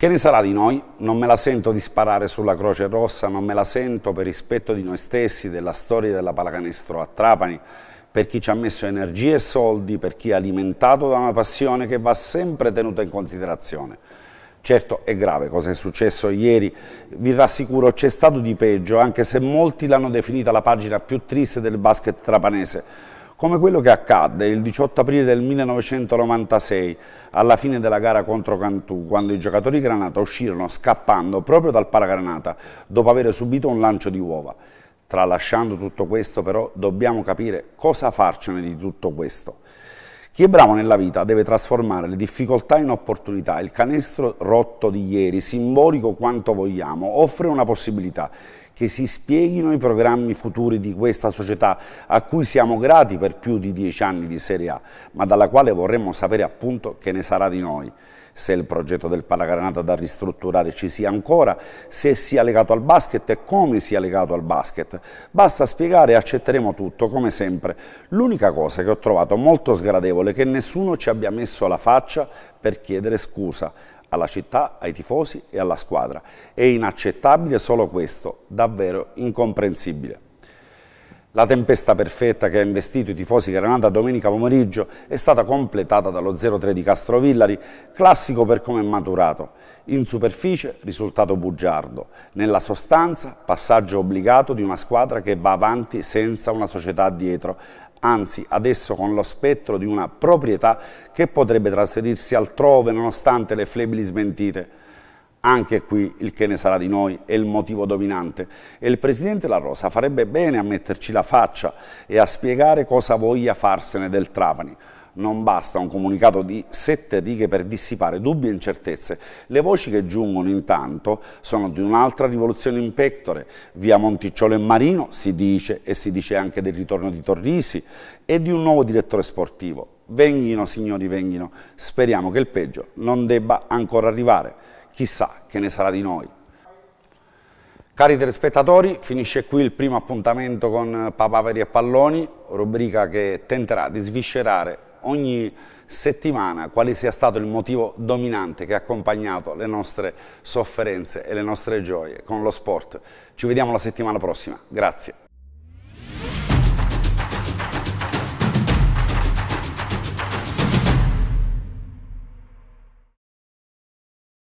Che ne sarà di noi? Non me la sento di sparare sulla Croce Rossa, non me la sento per rispetto di noi stessi, della storia della pallacanestro a Trapani, per chi ci ha messo energie e soldi, per chi è alimentato da una passione che va sempre tenuta in considerazione. Certo è grave cosa è successo ieri, vi rassicuro c'è stato di peggio, anche se molti l'hanno definita la pagina più triste del basket trapanese come quello che accadde il 18 aprile del 1996 alla fine della gara contro Cantù, quando i giocatori Granata uscirono scappando proprio dal paragranata dopo aver subito un lancio di uova. Tralasciando tutto questo però dobbiamo capire cosa farcene di tutto questo. Chi è bravo nella vita deve trasformare le difficoltà in opportunità. Il canestro rotto di ieri, simbolico quanto vogliamo, offre una possibilità che si spieghino i programmi futuri di questa società a cui siamo grati per più di dieci anni di Serie A, ma dalla quale vorremmo sapere appunto che ne sarà di noi se il progetto del Palagranata da ristrutturare ci sia ancora, se sia legato al basket e come sia legato al basket. Basta spiegare e accetteremo tutto, come sempre. L'unica cosa che ho trovato molto sgradevole è che nessuno ci abbia messo la faccia per chiedere scusa alla città, ai tifosi e alla squadra. È inaccettabile solo questo, davvero incomprensibile. La tempesta perfetta che ha investito i tifosi Granata domenica pomeriggio è stata completata dallo 0-3 di Castrovillari, classico per come è maturato. In superficie risultato bugiardo, nella sostanza passaggio obbligato di una squadra che va avanti senza una società dietro, anzi adesso con lo spettro di una proprietà che potrebbe trasferirsi altrove nonostante le flebili smentite. Anche qui il che ne sarà di noi è il motivo dominante e il Presidente La Rosa farebbe bene a metterci la faccia e a spiegare cosa voglia farsene del Trapani. Non basta un comunicato di sette righe per dissipare dubbi e incertezze. Le voci che giungono intanto sono di un'altra rivoluzione in pectore. Via Monticciolo e Marino si dice, e si dice anche del ritorno di Torrisi, e di un nuovo direttore sportivo. Venghino, signori, venghino. Speriamo che il peggio non debba ancora arrivare. Chissà che ne sarà di noi. Cari telespettatori, finisce qui il primo appuntamento con Papaveri e Palloni, rubrica che tenterà di sviscerare ogni settimana quale sia stato il motivo dominante che ha accompagnato le nostre sofferenze e le nostre gioie con lo sport. Ci vediamo la settimana prossima, grazie.